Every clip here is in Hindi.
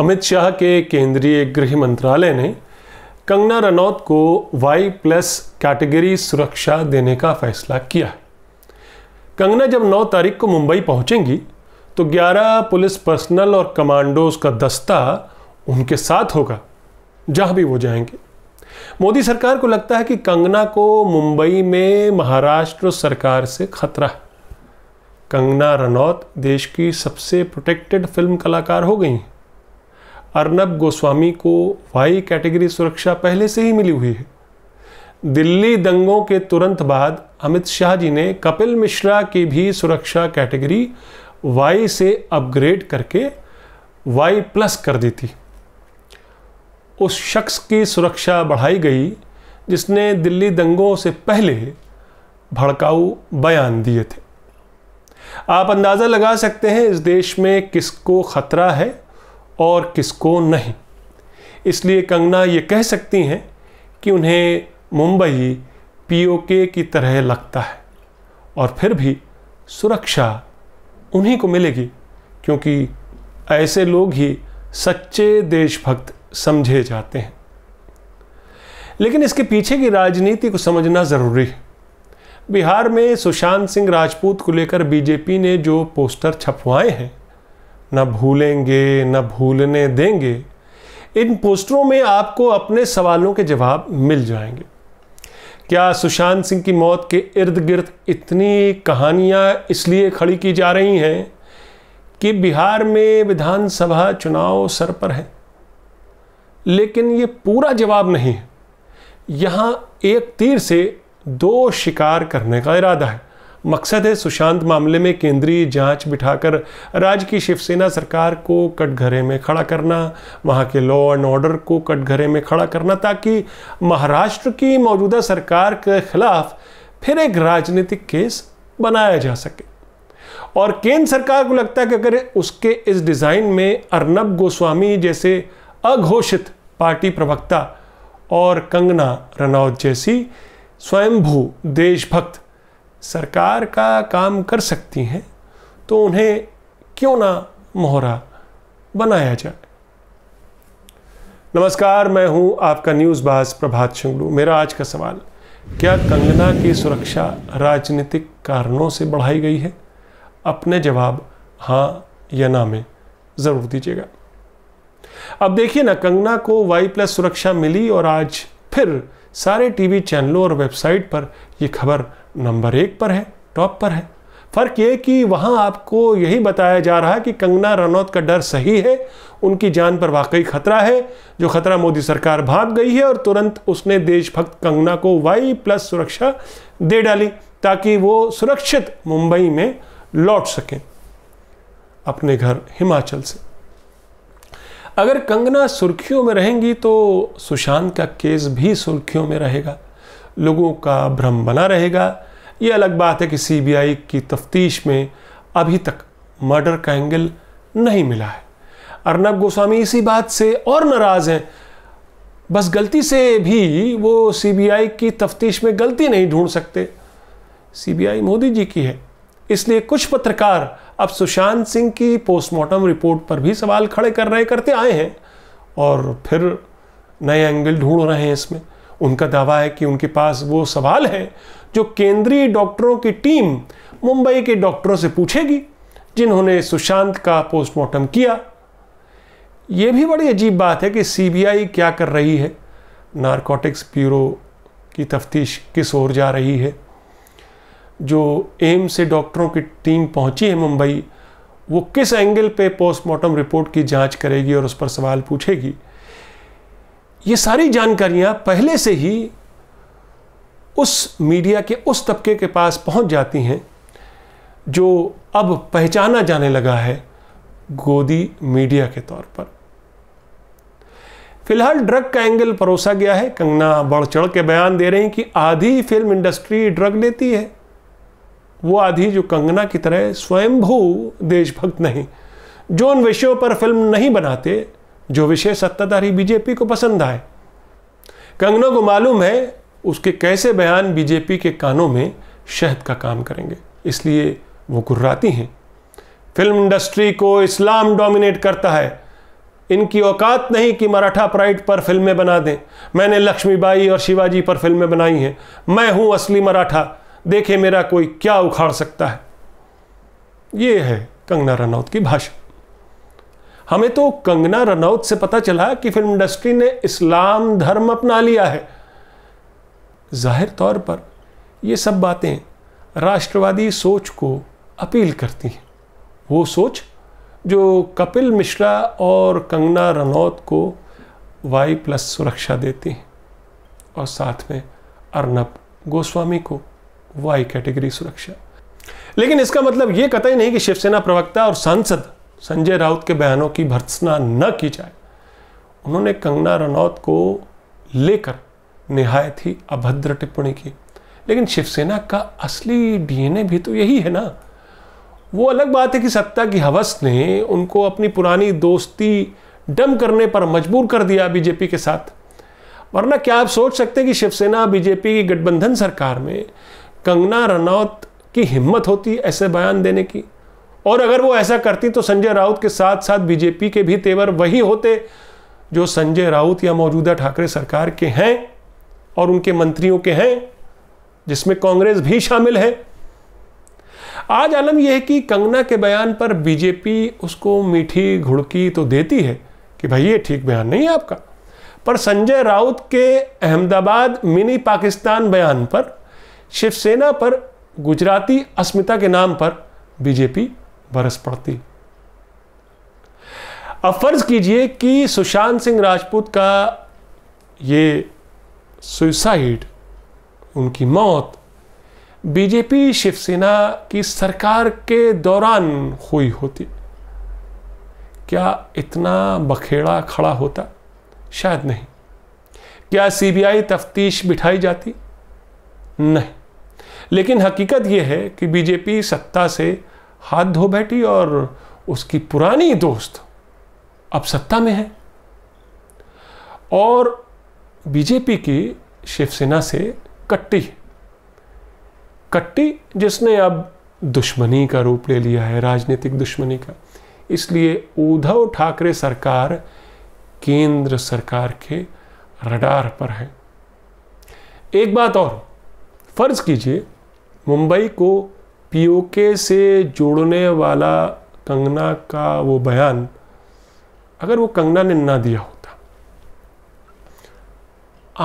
अमित शाह के केंद्रीय गृह मंत्रालय ने कंगना रनौत को वाई प्लस कैटेगरी सुरक्षा देने का फैसला किया है कंगना जब 9 तारीख को मुंबई पहुंचेंगी तो 11 पुलिस पर्सनल और कमांडोज का दस्ता उनके साथ होगा जहां भी वो जाएंगे मोदी सरकार को लगता है कि कंगना को मुंबई में महाराष्ट्र सरकार से खतरा है कंगना रनौत देश की सबसे प्रोटेक्टेड फिल्म कलाकार हो गई हैं अर्नब गोस्वामी को वाई कैटेगरी सुरक्षा पहले से ही मिली हुई है दिल्ली दंगों के तुरंत बाद अमित शाह जी ने कपिल मिश्रा की भी सुरक्षा कैटेगरी वाई से अपग्रेड करके वाई प्लस कर दी थी उस शख्स की सुरक्षा बढ़ाई गई जिसने दिल्ली दंगों से पहले भड़काऊ बयान दिए थे आप अंदाज़ा लगा सकते हैं इस देश में किसको ख़तरा है और किसको नहीं इसलिए कंगना ये कह सकती हैं कि उन्हें मुंबई पीओके की तरह लगता है और फिर भी सुरक्षा उन्हीं को मिलेगी क्योंकि ऐसे लोग ही सच्चे देशभक्त समझे जाते हैं लेकिन इसके पीछे की राजनीति को समझना ज़रूरी है बिहार में सुशांत सिंह राजपूत को लेकर बीजेपी ने जो पोस्टर छपवाए हैं ना भूलेंगे ना भूलने देंगे इन पोस्टरों में आपको अपने सवालों के जवाब मिल जाएंगे क्या सुशांत सिंह की मौत के इर्द गिर्द इतनी कहानियां इसलिए खड़ी की जा रही हैं कि बिहार में विधानसभा चुनाव सर पर है लेकिन ये पूरा जवाब नहीं है यहाँ एक तीर से दो शिकार करने का इरादा है मकसद है सुशांत मामले में केंद्रीय जांच बिठाकर राज्य की शिवसेना सरकार को कटघरे में खड़ा करना वहाँ के लॉ एंड ऑर्डर को कटघरे में खड़ा करना ताकि महाराष्ट्र की मौजूदा सरकार के खिलाफ फिर एक राजनीतिक केस बनाया जा सके और केंद्र सरकार को लगता है कि अगर उसके इस डिज़ाइन में अर्नब गोस्वामी जैसे अघोषित पार्टी प्रवक्ता और कंगना रनौत जैसी स्वयंभू देशभक्त सरकार का काम कर सकती हैं तो उन्हें क्यों ना मोहरा बनाया जाए नमस्कार मैं हूं आपका न्यूज़ बास प्रभात शुंगलू मेरा आज का सवाल क्या कंगना की सुरक्षा राजनीतिक कारणों से बढ़ाई गई है अपने जवाब हाँ या ना में ज़रूर दीजिएगा अब देखिए ना कंगना को वाई प्लस सुरक्षा मिली और आज फिर सारे टीवी चैनलों और वेबसाइट पर यह खबर नंबर एक पर है टॉप पर है फर्क ये कि वहाँ आपको यही बताया जा रहा है कि कंगना रनौत का डर सही है उनकी जान पर वाकई खतरा है जो खतरा मोदी सरकार भाग गई है और तुरंत उसने देशभक्त कंगना को वाई प्लस सुरक्षा दे डाली ताकि वो सुरक्षित मुंबई में लौट सकें अपने घर हिमाचल से अगर कंगना सुर्खियों में रहेंगी तो सुशांत का केस भी सुर्खियों में रहेगा लोगों का भ्रम बना रहेगा ये अलग बात है कि सीबीआई की तफ्तीश में अभी तक मर्डर का एंगल नहीं मिला है अर्नब गोस्वामी इसी बात से और नाराज़ हैं बस गलती से भी वो सीबीआई की तफ्तीश में गलती नहीं ढूंढ सकते सीबीआई मोदी जी की है इसलिए कुछ पत्रकार अब सुशांत सिंह की पोस्टमार्टम रिपोर्ट पर भी सवाल खड़े कर रहे करते आए हैं और फिर नए एंगल ढूंढ रहे हैं इसमें उनका दावा है कि उनके पास वो सवाल है जो केंद्रीय डॉक्टरों की टीम मुंबई के डॉक्टरों से पूछेगी जिन्होंने सुशांत का पोस्टमार्टम किया ये भी बड़ी अजीब बात है कि सीबीआई क्या कर रही है नारकोटिक्स ब्यूरो की तफ्तीश किस ओर जा रही है जो एम्स से डॉक्टरों की टीम पहुंची है मुंबई वो किस एंगल पे पोस्टमार्टम रिपोर्ट की जांच करेगी और उस पर सवाल पूछेगी ये सारी जानकारियां पहले से ही उस मीडिया के उस तबके के पास पहुंच जाती हैं जो अब पहचाना जाने लगा है गोदी मीडिया के तौर पर फिलहाल ड्रग का एंगल परोसा गया है कंगना बढ़ चढ़ के बयान दे रही हैं कि आधी फिल्म इंडस्ट्री ड्रग लेती है वो आधी जो कंगना की तरह स्वयंभू देशभक्त नहीं जो उन विषयों पर फिल्म नहीं बनाते जो विषय सत्ताधारी बीजेपी को पसंद आए कंगना को मालूम है उसके कैसे बयान बीजेपी के कानों में शहद का काम करेंगे इसलिए वो गुर्राती हैं फिल्म इंडस्ट्री को इस्लाम डोमिनेट करता है इनकी औकात नहीं कि मराठा प्राइड पर फिल्में बना दें मैंने लक्ष्मीबाई और शिवाजी पर फिल्में बनाई हैं मैं हूं असली मराठा देखे मेरा कोई क्या उखाड़ सकता है ये है कंगना रनौत की भाषा हमें तो कंगना रनौत से पता चला कि फिल्म इंडस्ट्री ने इस्लाम धर्म अपना लिया है जाहिर तौर पर ये सब बातें राष्ट्रवादी सोच को अपील करती हैं वो सोच जो कपिल मिश्रा और कंगना रनौत को वाई प्लस सुरक्षा देती हैं और साथ में अर्नब गोस्वामी को वाई कैटेगरी सुरक्षा लेकिन इसका मतलब ये कतई नहीं कि शिवसेना प्रवक्ता और सांसद संजय राउत के बयानों की भर्त्सना न की जाए उन्होंने कंगना रनौत को लेकर निहायत ही अभद्र टिप्पणी की लेकिन शिवसेना का असली डीएनए भी तो यही है ना वो अलग बात है कि सत्ता की हवस ने उनको अपनी पुरानी दोस्ती डम करने पर मजबूर कर दिया बीजेपी के साथ वरना क्या आप सोच सकते हैं कि शिवसेना बीजेपी की गठबंधन सरकार में कंगना रनौत की हिम्मत होती ऐसे बयान देने की और अगर वो ऐसा करती तो संजय राउत के साथ साथ बीजेपी के भी तेवर वही होते जो संजय राउत या मौजूदा ठाकरे सरकार के हैं और उनके मंत्रियों के हैं जिसमें कांग्रेस भी शामिल है आज आलम यह है कि कंगना के बयान पर बीजेपी उसको मीठी घुड़की तो देती है कि भाई ये ठीक बयान नहीं है आपका पर संजय राउत के अहमदाबाद मिनी पाकिस्तान बयान पर शिवसेना पर गुजराती अस्मिता के नाम पर बीजेपी बरस पड़ती अब फर्ज कीजिए कि सुशांत सिंह राजपूत का ये सुसाइड उनकी मौत बीजेपी शिवसेना की सरकार के दौरान हुई होती क्या इतना बखेड़ा खड़ा होता शायद नहीं क्या सीबीआई तफ्तीश बिठाई जाती नहीं लेकिन हकीकत यह है कि बीजेपी सत्ता से हाथ धो बैठी और उसकी पुरानी दोस्त अब सत्ता में है और बीजेपी की शिवसेना से कट्टी कट्टी जिसने अब दुश्मनी का रूप ले लिया है राजनीतिक दुश्मनी का इसलिए उद्धव ठाकरे सरकार केंद्र सरकार के रडार पर है एक बात और फर्ज कीजिए मुंबई को पीओके से जोड़ने वाला कंगना का वो बयान अगर वो कंगना ने ना दिया होता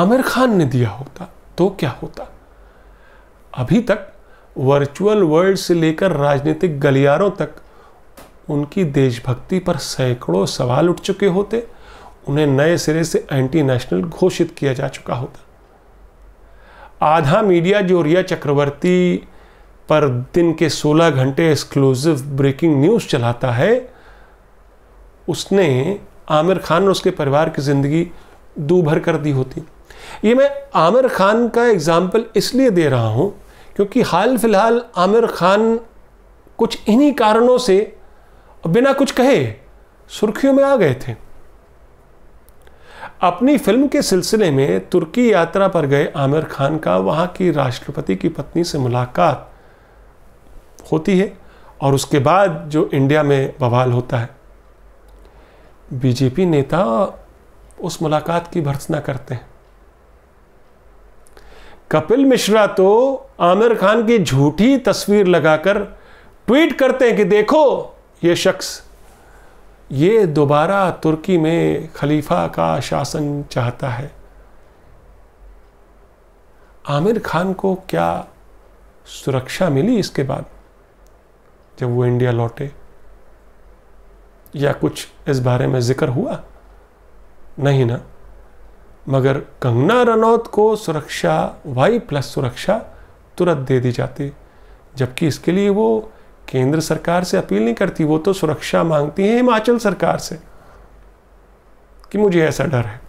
आमिर खान ने दिया होता तो क्या होता अभी तक वर्चुअल वर्ल्ड से लेकर राजनीतिक गलियारों तक उनकी देशभक्ति पर सैकड़ों सवाल उठ चुके होते उन्हें नए सिरे से एंटी नेशनल घोषित किया जा चुका होता आधा मीडिया जो रिया चक्रवर्ती पर दिन के 16 घंटे एक्सक्लूसिव ब्रेकिंग न्यूज़ चलाता है उसने आमिर खान और उसके परिवार की ज़िंदगी दूभर कर दी होती ये मैं आमिर खान का एग्ज़ाम्पल इसलिए दे रहा हूँ क्योंकि हाल फिलहाल आमिर खान कुछ इन्हीं कारणों से बिना कुछ कहे सुर्खियों में आ गए थे अपनी फिल्म के सिलसिले में तुर्की यात्रा पर गए आमिर खान का वहाँ की राष्ट्रपति की पत्नी से मुलाकात होती है और उसके बाद जो इंडिया में बवाल होता है बीजेपी नेता उस मुलाकात की भर्सना करते हैं कपिल मिश्रा तो आमिर खान की झूठी तस्वीर लगाकर ट्वीट करते हैं कि देखो ये शख्स ये दोबारा तुर्की में खलीफा का शासन चाहता है आमिर खान को क्या सुरक्षा मिली इसके बाद जब वो इंडिया लौटे या कुछ इस बारे में जिक्र हुआ नहीं ना मगर कंगना रनौत को सुरक्षा वाई प्लस सुरक्षा तुरंत दे दी जाती जबकि इसके लिए वो केंद्र सरकार से अपील नहीं करती वो तो सुरक्षा मांगती है हिमाचल सरकार से कि मुझे ऐसा डर है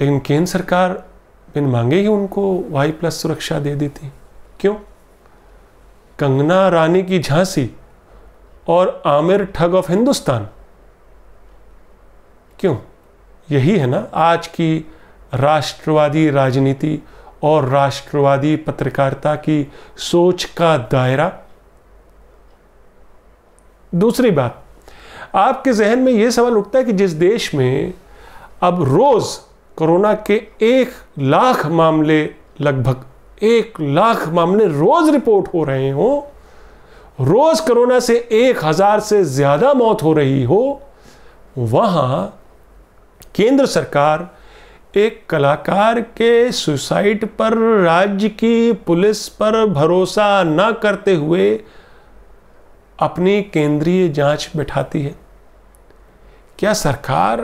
लेकिन केंद्र सरकार बिन मांगे ही उनको वाई प्लस सुरक्षा दे देती क्यों कंगना रानी की झांसी और आमिर ठग ऑफ हिंदुस्तान क्यों यही है ना आज की राष्ट्रवादी राजनीति और राष्ट्रवादी पत्रकारिता की सोच का दायरा दूसरी बात आपके जहन में यह सवाल उठता है कि जिस देश में अब रोज कोरोना के एक लाख मामले लगभग एक लाख मामले रोज रिपोर्ट हो रहे हो रोज कोरोना से एक हजार से ज्यादा मौत हो रही हो वहां केंद्र सरकार एक कलाकार के सुसाइड पर राज्य की पुलिस पर भरोसा न करते हुए अपनी केंद्रीय जांच बैठाती है क्या सरकार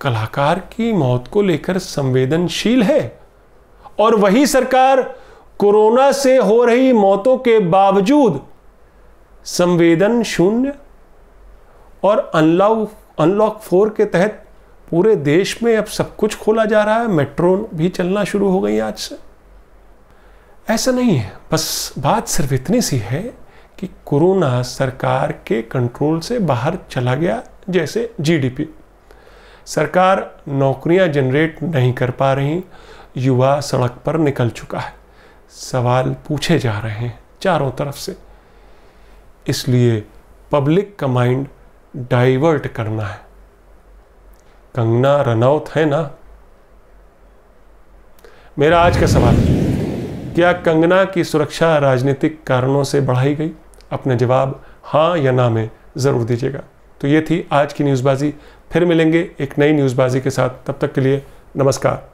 कलाकार की मौत को लेकर संवेदनशील है और वही सरकार कोरोना से हो रही मौतों के बावजूद संवेदन शून्य और अनलॉक अनलॉक फोर के तहत पूरे देश में अब सब कुछ खोला जा रहा है मेट्रो भी चलना शुरू हो गई आज से ऐसा नहीं है बस बात सिर्फ इतनी सी है कि कोरोना सरकार के कंट्रोल से बाहर चला गया जैसे जीडीपी सरकार नौकरियां जनरेट नहीं कर पा रही युवा सड़क पर निकल चुका है सवाल पूछे जा रहे हैं चारों तरफ से इसलिए पब्लिक का माइंड डाइवर्ट करना है कंगना रनौत है ना मेरा आज का सवाल क्या कंगना की सुरक्षा राजनीतिक कारणों से बढ़ाई गई अपने जवाब हाँ या ना में ज़रूर दीजिएगा तो ये थी आज की न्यूज़बाजी फिर मिलेंगे एक नई न्यूज़बाजी के साथ तब तक के लिए नमस्कार